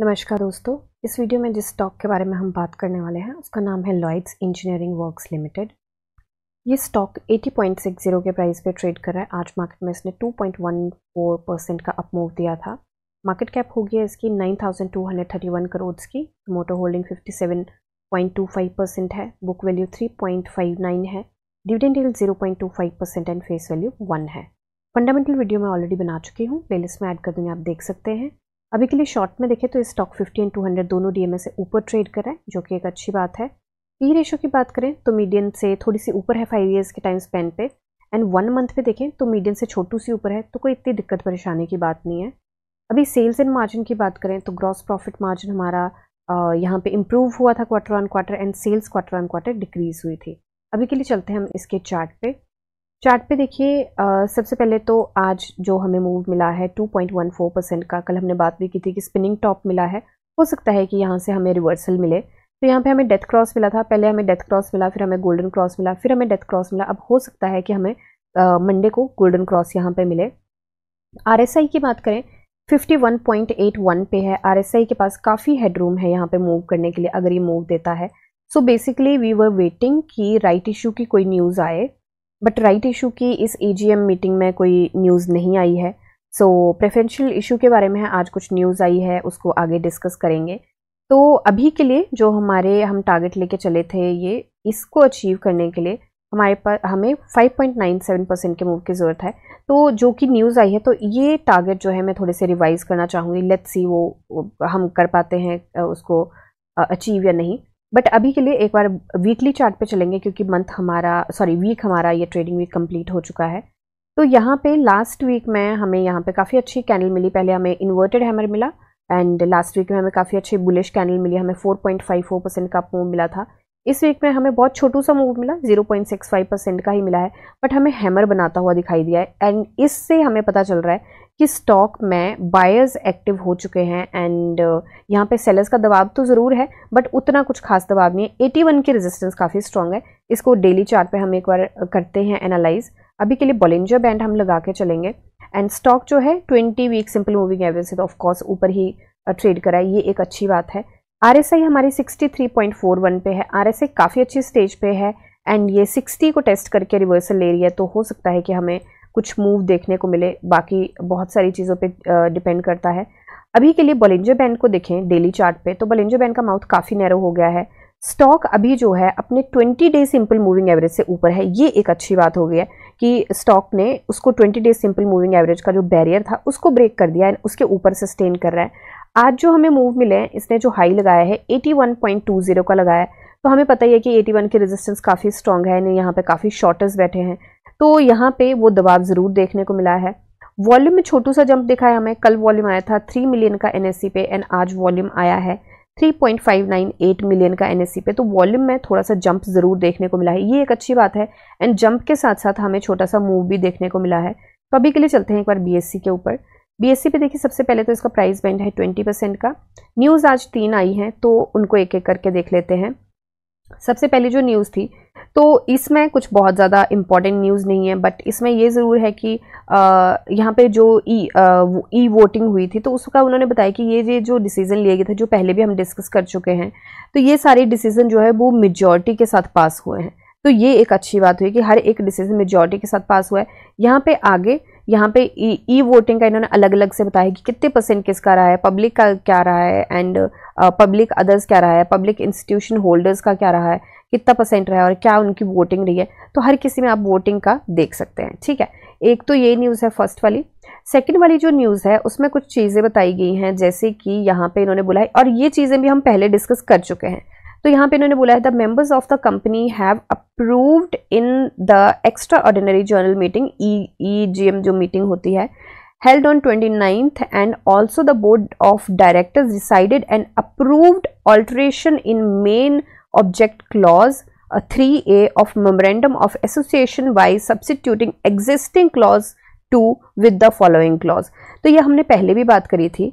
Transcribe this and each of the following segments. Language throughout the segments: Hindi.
नमस्कार दोस्तों इस वीडियो में जिस स्टॉक के बारे में हम बात करने वाले हैं उसका नाम है लॉयड्स इंजीनियरिंग वर्क्स लिमिटेड ये स्टॉक 80.60 के प्राइस पे ट्रेड कर रहा है आज मार्केट में इसने 2.14 परसेंट का अपमूव दिया था मार्केट कैप हो गया इसकी 9,231 करोड़ की मोटो होल्डिंग 57.25 परसेंट है बुक वैल्यू थ्री है डिविडेंड डील zero percent and face value one है फंडामेंटल वीडियो मैं ऑलरेडी बना चुकी हूँ प्लेलिस्ट में ऐड कर दूंगी आप देख सकते हैं अभी के लिए शॉर्ट में देखें तो स्टॉक 50 एंड 200 दोनों डीएमए से ऊपर ट्रेड कर जो कि एक अच्छी बात है पी रेशो की बात करें तो मीडियम से थोड़ी सी ऊपर है फाइव ईयर्स के टाइम स्पेन पे एंड वन मंथ पे देखें तो मीडियम से छोटू सी ऊपर है तो कोई इतनी दिक्कत परेशानी की बात नहीं है अभी सेल्स एंड मार्जिन की बात करें तो ग्रॉस प्रॉफिट मार्जिन हमारा यहाँ पे इम्प्रूव हुआ था quarter on quarter and sales quarter on quarter decrease हुई थी अभी के लिए चलते हैं हम इसके चार्ट पे चार्ट पे देखिए सबसे पहले तो आज जो हमें मूव मिला है 2.14 परसेंट का कल हमने बात भी की थी कि स्पिनिंग टॉप मिला है हो सकता है कि यहाँ से हमें रिवर्सल मिले तो यहाँ पे हमें डेथ क्रॉस मिला था पहले हमें डेथ क्रॉस मिला फिर हमें गोल्डन क्रॉस मिला फिर हमें डेथ क्रॉस मिला अब हो सकता है कि हमें मंडे को गोल्डन क्रॉस यहाँ पर मिले आर की बात करें 51.81 पे है आर के पास काफ़ी हेडरूम है यहाँ पे मूव करने के लिए अगर ये मूव देता है so basically we were waiting कि राइट इशू की कोई न्यूज़ आए बट राइट इशू की इस एजीएम मीटिंग में कोई न्यूज़ नहीं आई है सो प्रेफरेंशियल इशू के बारे में आज कुछ न्यूज़ आई है उसको आगे डिस्कस करेंगे तो अभी के लिए जो हमारे हम टारगेट लेके चले थे ये इसको अचीव करने के लिए हमारे पास हमें 5.97 परसेंट के मूव की ज़रूरत है तो जो कि न्यूज़ आई है तो ये टारगेट जो है मैं थोड़े से रिवाइज़ करना चाहूँगी लेट्स सी वो हम कर पाते हैं उसको अचीव या नहीं बट अभी के लिए एक बार वीकली चार्ट पे चलेंगे क्योंकि मंथ हमारा सॉरी वीक हमारा ये ट्रेडिंग वीक कंप्लीट हो चुका है तो यहाँ पे लास्ट वीक में हमें यहाँ पे काफ़ी अच्छी कैंडल मिली पहले हमें इन्वर्टेड हैमर मिला एंड लास्ट वीक में हमें काफ़ी अच्छी बुलिश कैंडल मिली हमें 4.54 परसेंट का मूव मिला था इस वीक में हमें बहुत छोटू सा मूव मिला 0.65 परसेंट का ही मिला है बट हमें हैमर बनाता हुआ दिखाई दिया है एंड इससे हमें पता चल रहा है कि स्टॉक में बायर्स एक्टिव हो चुके हैं एंड uh, यहाँ पे सेलर्स का दबाव तो ज़रूर है बट उतना कुछ खास दबाव नहीं है एटी वन की रेजिस्टेंस काफ़ी स्ट्रॉन्ग है इसको डेली चार्ट पे हम एक बार uh, करते हैं एनालाइज अभी के लिए बॉलेंजर बैंड हम लगा के चलेंगे एंड स्टॉक जो है twenty week simple moving average से तो ऑफकोर्स ऊपर ही ट्रेड uh, करा है ये एक अच्छी बात है आर हमारी वन पे है आर काफ़ी अच्छी स्टेज पे है एंड ये सिक्सटी को टेस्ट करके रिवर्सल ले रही है तो हो सकता है कि हमें कुछ मूव देखने को मिले बाकी बहुत सारी चीज़ों पे डिपेंड करता है अभी के लिए बोलेंजो बैंड को देखें डेली चार्ट पे तो बोलेंजो बैंड का माउथ काफ़ी नैरो हो गया है स्टॉक अभी जो है अपने 20 डे सिंपल मूविंग एवरेज से ऊपर है ये एक अच्छी बात हो गई है कि स्टॉक ने उसको 20 डे सिंपल मूविंग एवरेज का जो बैरियर था उसको ब्रेक कर दिया एंड उसके ऊपर सस्टेन कर रहा है आज जो हमें मूव मिले हैं इसने जो हाई लगाया है 81.20 का लगाया है तो हमें पता ही है कि 81 के रेजिस्टेंस काफ़ी स्ट्रॉन्ग है यहाँ पे काफ़ी शॉर्टर्स बैठे हैं तो यहाँ पे वो दबाव ज़रूर देखने को मिला है वॉल्यूम में छोटू सा जंप दिखा है हमें कल वॉल्यूम आया था थ्री मिलियन का एन पे एंड आज वॉल्यूम आया है 3.598 मिलियन का एन पे तो वॉल्यूम में थोड़ा सा जंप ज़रूर देखने को मिला है ये एक अच्छी बात है एंड जंप के साथ साथ हमें छोटा सा मूव भी देखने को मिला है तो अभी के लिए चलते हैं एक बार बी के ऊपर बी पे देखिए सबसे पहले तो इसका प्राइस बैंड है ट्वेंटी परसेंट का न्यूज़ आज तीन आई हैं तो उनको एक एक करके देख लेते हैं सबसे पहले जो न्यूज़ थी तो इसमें कुछ बहुत ज़्यादा इम्पॉर्टेंट न्यूज़ नहीं है बट इसमें ये ज़रूर है कि यहाँ पे जो ई ई वोटिंग हुई थी तो उसका उन्होंने बताया कि ये ये जो डिसीज़न लिए गए थे जो पहले भी हम डिस्कस कर चुके हैं तो ये सारे डिसीज़न जो है वो मेजॉरिटी के साथ पास हुए हैं तो ये एक अच्छी बात हुई कि हर एक डिसीज़न मेजॉरिटी के साथ पास हुआ है यहाँ पर आगे यहाँ पे ई e, वोटिंग का इन्होंने अलग अलग से बताया कि कितने परसेंट किसका रहा है पब्लिक का क्या रहा है एंड पब्लिक अदर्स क्या रहा है पब्लिक इंस्टीट्यूशन होल्डर्स का क्या रहा है कितना परसेंट रहा है और क्या उनकी वोटिंग रही है तो हर किसी में आप वोटिंग का देख सकते हैं ठीक है एक तो ये न्यूज़ है फर्स्ट वाली सेकेंड वाली जो न्यूज़ है उसमें कुछ चीज़ें बताई गई हैं जैसे कि यहाँ पर इन्होंने बुलाई और ये चीज़ें भी हम पहले डिस्कस कर चुके हैं तो यहाँ पे इन्होंने बोला है the members of the company have up approved in the extraordinary general meeting E EGM जो मीटिंग होती है held on twenty ninth and also the board of directors decided and approved alteration in main object clause three A of memorandum of association by substituting existing clause two with the following clause तो यह हमने पहले भी बात करी थी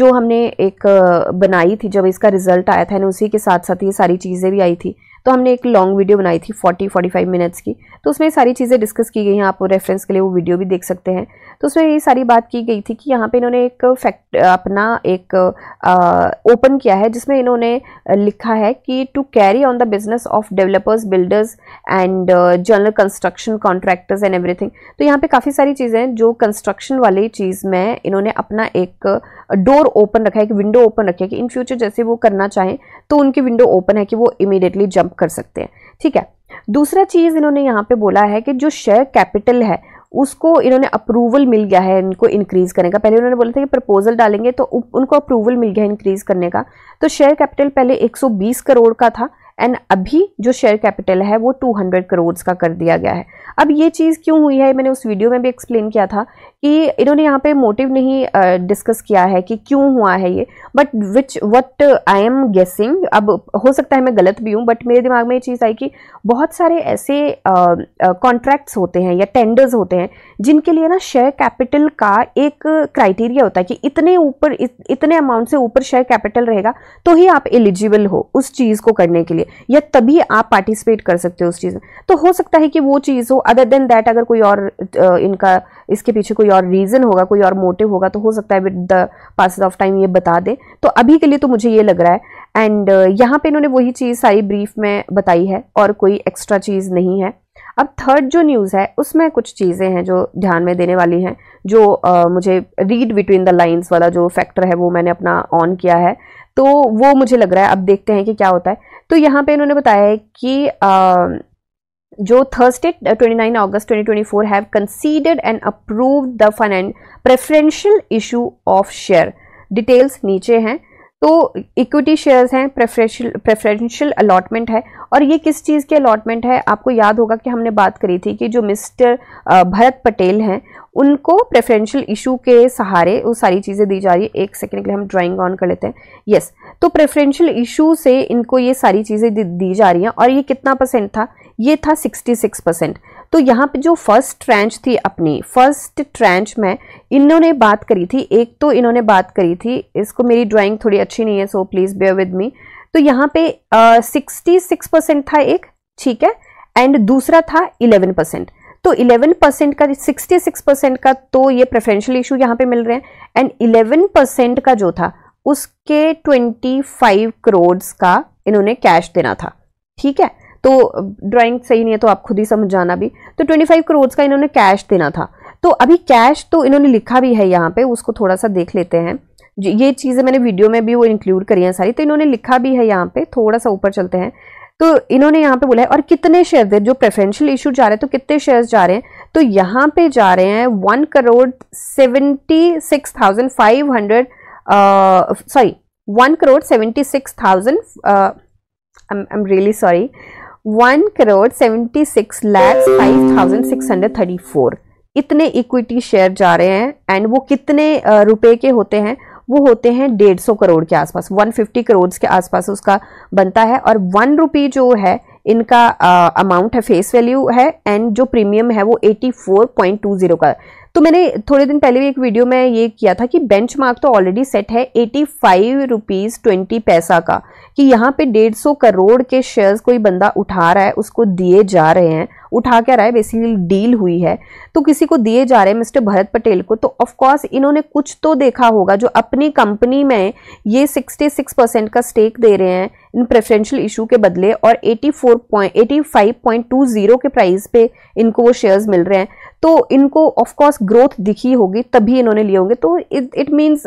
जो हमने एक बनाई थी जब इसका रिजल्ट आया था ना उसी के साथ साथ ये सारी चीज़ें भी आई थी तो हमने एक लॉन्ग वीडियो बनाई थी 40 45 मिनट्स की तो उसमें सारी चीज़ें डिस्कस की गई हैं आप रेफरेंस के लिए वो वीडियो भी देख सकते हैं तो उसमें ये सारी बात की गई थी कि यहाँ पे इन्होंने एक फैक्ट अपना एक ओपन किया है जिसमें इन्होंने लिखा है कि to carry on the business of developers builders and general construction contractors and everything तो यहाँ पर काफ़ी सारी चीज़ें हैं जो कंस्ट्रक्शन वाली चीज़ में इन्होंने अपना एक डोर ओपन रखा है एक विंडो ओपन रखी है कि इन फ्यूचर जैसे वो करना चाहें तो उनकी विंडो ओपन है कि वो इमीडिएटली जंप जंप कर सकते हैं ठीक है दूसरा चीज़ इन्होंने यहाँ पे बोला है कि जो शेयर कैपिटल है उसको इन्होंने अप्रूवल मिल गया है इनको इंक्रीज़ करने का पहले उन्होंने बोला था कि प्रपोजल डालेंगे तो उनको अप्रूवल मिल गया इंक्रीज़ करने का तो शेयर कैपिटल पहले 120 करोड़ का था एंड अभी जो शेयर कैपिटल है वो 200 करोड़ का कर दिया गया है अब ये चीज़ क्यों हुई है मैंने उस वीडियो में भी एक्सप्लेन किया था कि इन्होंने यहाँ पे मोटिव नहीं डिस्कस uh, किया है कि क्यों हुआ है ये but which what I am guessing अब हो सकता है मैं गलत भी हूँ बट मेरे दिमाग में ये चीज़ आई कि बहुत सारे ऐसे कॉन्ट्रैक्ट्स uh, uh, होते हैं या टेंडर्स होते हैं जिनके लिए ना शेयर कैपिटल का एक क्राइटेरिया होता है कि इतने ऊपर इत, इतने अमाउंट से ऊपर शेयर कैपिटल रहेगा तो ही आप एलिजिबल हो उस चीज़ को करने के लिए या तभी आप पार्टिसिपेट कर सकते हो उस चीज़ में तो हो सकता है कि वो चीज़ हो अदर देन दैट अगर कोई और इनका इसके पीछे कोई और रीज़न होगा कोई और मोटिव होगा तो हो सकता है with the passage of time ये बता दें तो अभी के लिए तो मुझे ये लग रहा है एंड uh, यहाँ पे इन्होंने वही चीज़ सारी ब्रीफ में बताई है और कोई एक्स्ट्रा चीज़ नहीं है अब थर्ड जो न्यूज़ है उसमें कुछ चीज़ें हैं जो ध्यान में देने वाली हैं जो आ, uh, मुझे रीड बिटवीन द लाइन्स वाला जो फैक्टर है वो मैंने अपना ऑन किया है तो वो मुझे लग रहा है अब देखते हैं कि क्या होता है तो यहाँ पे इन्होंने बताया है कि आ, uh, जो थर्सडे 29 अगस्त for have considered and approve the finance preferential issue of share details नीचे हैं तो इक्विटी शेयर्स हैं प्रेफरेंशियल प्रेफरेंशियल अलॉटमेंट है और ये किस चीज़ की अलॉटमेंट है आपको याद होगा कि हमने बात करी थी कि जो मिस्टर uh, भरत पटेल हैं उनको प्रेफरेंशियल इशू के सहारे वो सारी चीज़ें दी जा रही है एक सेकेंड के लिए हम ड्राइंग ऑन कर लेते हैं यस तो प्रेफरेंशियल इशू से इनको ये सारी चीज़ें दी जा रही हैं और ये कितना परसेंट था ये था 66 परसेंट तो यहाँ पे जो फर्स्ट ट्रेंच थी अपनी फर्स्ट ट्रेंच में इन्होंने बात करी थी एक तो इन्होंने बात करी थी इसको मेरी ड्राइंग थोड़ी अच्छी नहीं है so please bear with me तो यहाँ पे सिक्सटी सिक्स परसेंट था एक ठीक है एंड दूसरा था इलेवन परसेंट तो 11 परसेंट का 66 परसेंट का तो ये प्रेफरेंशियल इशू यहाँ पे मिल रहे हैं एंड 11 परसेंट का जो था उसके 25 करोड़ का इन्होंने कैश देना था ठीक है तो ड्राइंग सही नहीं है तो आप खुद ही समझ जाना भी तो 25 करोड़ का इन्होंने कैश देना था तो अभी कैश तो इन्होंने लिखा भी है यहाँ पे उसको थोड़ा सा देख लेते हैं ये चीज़ें मैंने वीडियो में भी वो इंक्लूड करी हैं सारी तो इन्होंने लिखा भी है यहाँ पे थोड़ा सा ऊपर चलते हैं तो इन्होंने यहाँ पे बोला है और कितने शेयर दे जो प्रेफरेंशियल इशू जा रहे हैं तो कितने शेयर्स जा रहे हैं तो यहाँ पे जा रहे हैं one crore seventy six thousand five hundred sorry one crore seventy six thousand I am really sorry one crore seventy six lakhs five thousand six hundred thirty four इतने इक्विटी शेयर जा रहे हैं एंड वो कितने रुपए के होते हैं वो होते हैं डेढ़ सौ करोड़ के आसपास वन फिफ्टी करोड़ के आसपास उसका बनता है और वन रुपी जो है इनका अमाउंट है फेस वैल्यू है एंड जो प्रीमियम है वो at four point two zero का तो मैंने थोड़े दिन पहले भी एक वीडियो में ये किया था कि बेंच मार्क तो ऑलरेडी सेट है at five rupees twenty paisa का कि यहाँ पे डेढ़ सौ करोड़ के शेयर्स कोई बंदा उठा रहा है उसको दिए जा रहे हैं उठा क्या रहा है बेसिकली डील हुई है तो किसी को दिए जा रहे हैं मिस्टर भरत पटेल को तो ऑफकोर्स इन्होंने कुछ तो देखा होगा जो अपनी कंपनी में ये सिक्सटी सिक्स परसेंट का स्टेक दे रहे हैं इन प्रेफरेंशियल इशू के बदले और at four point at five point two zero के प्राइस पे इनको वो शेयर्स मिल रहे हैं तो इनको ऑफकोर्स ग्रोथ दिखी होगी तभी इन्होंने लिए होंगे तो इट मीन्स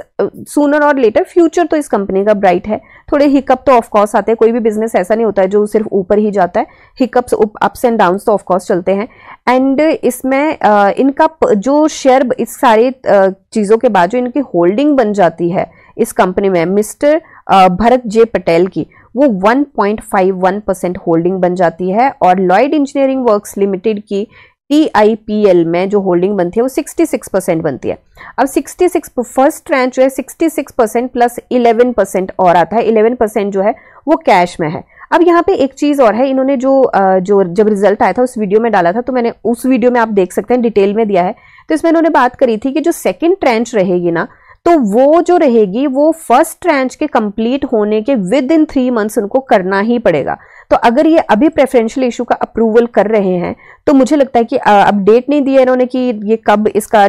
सूनर और लेटर फ्यूचर तो इस कंपनी का ब्राइट है थोड़े हिकअप तो ऑफकोर्स आते हैं कोई भी बिजनेस ऐसा नहीं होता है जो सिर्फ ऊपर ही जाता है हिकअप्स अप्स एंड डाउन्स तो ऑफकोर्स चलते हैं एंड इसमें uh, इनका जो शेयर इस सारे uh, चीज़ों के बाद जो इनकी होल्डिंग बन जाती है इस कंपनी में mister uh, Bharat J Patel की वो 1.51 परसेंट होल्डिंग बन जाती है और लॉयड इंजीनियरिंग वर्क्स लिमिटेड की टीआईपीएल में जो होल्डिंग बनती है वो 66 परसेंट बनती है अब 66 फर्स्ट ट्रेंच जो है 66 परसेंट प्लस 11 परसेंट और आता है 11 परसेंट जो है वो कैश में है अब यहाँ पे एक चीज़ और है इन्होंने जो जो जब रिजल्ट आया था उस वीडियो में डाला था तो मैंने उस वीडियो में आप देख सकते हैं डिटेल में दिया है तो इसमें इन्होंने बात करी थी कि जो सेकेंड ट्रेंच रहेगी ना तो वो जो रहेगी वो फर्स्ट ट्रेंच के कंप्लीट होने के विद इन थ्री मंथ्स उनको करना ही पड़ेगा तो अगर ये अभी प्रेफरेंशियल इशू का अप्रूवल कर रहे हैं तो मुझे लगता है कि अब डेट नहीं दिया इन्होंने कि ये कब इसका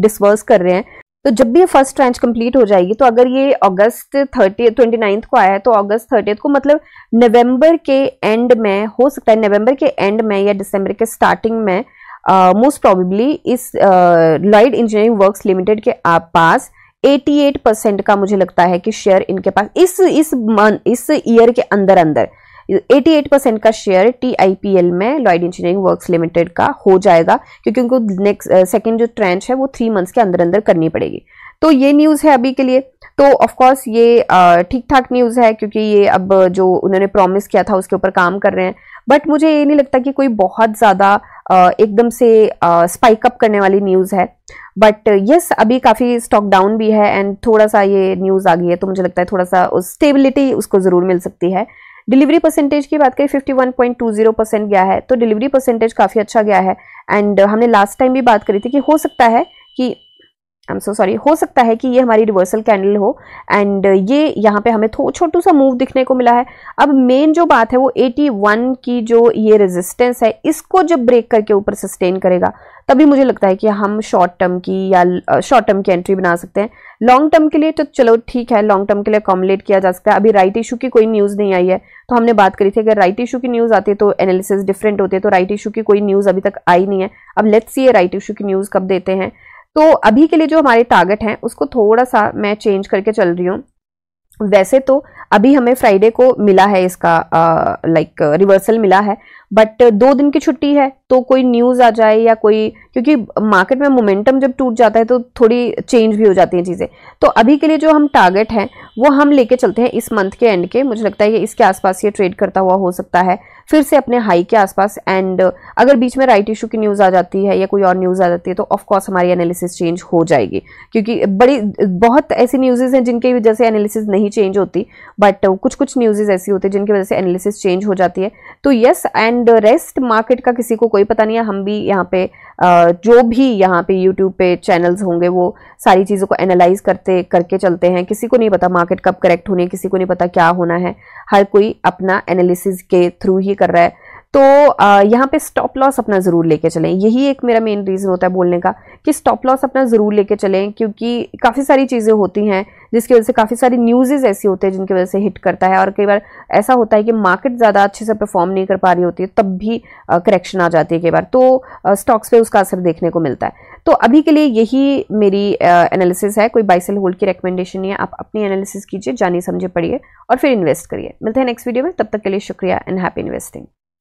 डिसवर्स कर रहे हैं तो जब भी ये फर्स्ट ट्रांच कंप्लीट हो जाएगी तो अगर ये अगस्त थर्टी ट्वेंटी नाइन्थ को आया है तो अगस्त थर्टी को मतलब नवंबर के एंड में हो सकता है नवंबर के एंड में या दिसंबर के स्टार्टिंग में मोस्ट uh, प्रॉबेबली इस लॉयड इंजीनियरिंग वर्क्स लिमिटेड के पास 88 परसेंट का मुझे लगता है कि शेयर इनके पास इस इस मन, इस ईयर के अंदर अंदर 88 परसेंट का शेयर टीआईपीएल में लॉयड इंजीनियरिंग वर्क्स लिमिटेड का हो जाएगा क्योंकि उनको नेक्स्ट सेकेंड जो ट्रेंच है वो थ्री मंथ्स के अंदर अंदर करनी पड़ेगी तो ये न्यूज़ है अभी के लिए तो ऑफकोर्स ये ठीक ठाक न्यूज़ है क्योंकि ये अब जो उन्होंने प्रॉमिस किया था उसके ऊपर काम कर रहे हैं बट मुझे ये नहीं लगता कि कोई बहुत ज़्यादा एकदम से स्पाइकअप करने वाली न्यूज़ है बट यस yes, अभी काफ़ी स्टॉक डाउन भी है एंड थोड़ा सा ये न्यूज़ आ गई है तो मुझे लगता है थोड़ा सा उस स्टेबिलिटी उसको ज़रूर मिल सकती है डिलीवरी परसेंटेज की बात करें 51.20 परसेंट गया है तो डिलीवरी परसेंटेज काफ़ी अच्छा गया है एंड हमने लास्ट टाइम भी बात करी थी कि हो सकता है कि आई एम सो सॉरी हो सकता है कि ये हमारी रिवर्सल कैंडल हो एंड ये यहाँ पे हमें छोटू सा मूव दिखने को मिला है अब मेन जो बात है वो 81 की जो ये रेजिस्टेंस है इसको जब ब्रेक करके ऊपर सस्टेन करेगा तभी मुझे लगता है कि हम शॉर्ट टर्म की या शॉर्ट टर्म की एंट्री बना सकते हैं लॉन्ग टर्म के लिए तो चलो ठीक है लॉन्ग टर्म के लिए अकोमोलेट किया जा सकता है अभी राइट इशू की कोई न्यूज़ नहीं आई है तो हमने बात करी थी अगर राइट इशू की न्यूज़ आती है तो एनालिसिस डिफरेंट होते तो राइट इशू की कोई न्यूज़ अभी तक आई नहीं है अब लेट्स ये राइट इशू की न्यूज़ कब देते हैं तो अभी के लिए जो हमारे टारगेट हैं उसको थोड़ा सा मैं चेंज करके चल रही हूँ वैसे तो अभी हमें फ्राइडे को मिला है इसका लाइक रिवर्सल मिला है बट दो दिन की छुट्टी है तो कोई न्यूज़ आ जाए या कोई क्योंकि मार्केट में मोमेंटम जब टूट जाता है तो थोड़ी चेंज भी हो जाती है चीज़ें तो अभी के लिए जो हम टारगेट हैं वो हम लेके चलते हैं इस मंथ के एंड के मुझे लगता है कि इसके आसपास ये ट्रेड करता हुआ हो सकता है फिर से अपने हाई के आसपास एंड अगर बीच में राइट इशू की न्यूज़ आ जाती है या कोई और न्यूज़ आ जाती है तो ऑफकोर्स हमारी एनालिसिस चेंज हो जाएगी क्योंकि बड़ी बहुत ऐसी न्यूज़ेज़ हैं जिनकी वजह से एनालिसिस नहीं चेंज होती बट कुछ कुछ न्यूज़ेज़ ऐसी होती है जिनकी वजह से एनालिसिस चेंज हो जाती है तो येस एंड रेस्ट मार्केट का किसी को कोई पता नहीं है हम भी यहाँ पे जो भी यहाँ पे यूट्यूब पे चैनल्स होंगे वो सारी चीज़ों को एनालाइज करते करके चलते हैं किसी को नहीं पता मार्केट कब करेक्ट होनी है किसी को नहीं पता क्या होना है हर कोई अपना एनालिसिस के थ्रू ही कर रहा है तो यहाँ पे स्टॉप लॉस अपना ज़रूर लेके चलें यही एक मेरा मेन रीज़न होता है बोलने का कि स्टॉप लॉस अपना ज़रूर लेके चलें क्योंकि काफ़ी सारी चीज़ें होती हैं जिसकी वजह से काफ़ी सारी न्यूज़ेज़ ऐसी होते हैं जिनकी वजह से हिट करता है और कई बार ऐसा होता है कि मार्केट ज़्यादा अच्छे से परफॉर्म नहीं कर पा रही होती है तब भी करेक्शन आ जाती है कई बार तो स्टॉक्स पर उसका असर देखने को मिलता है तो अभी के लिए यही मेरी एनालिसिस है कोई बाइसेल होल्ड की रिकमेंडेशन नहीं है आप अपनी एनालिसिस कीजिए जानी समझे पढ़िए और फिर इन्वेस्ट करिए मिलते हैं नेक्स्ट वीडियो में तब तक के लिए शुक्रिया एंड हैप्पी इन्वेस्टिंग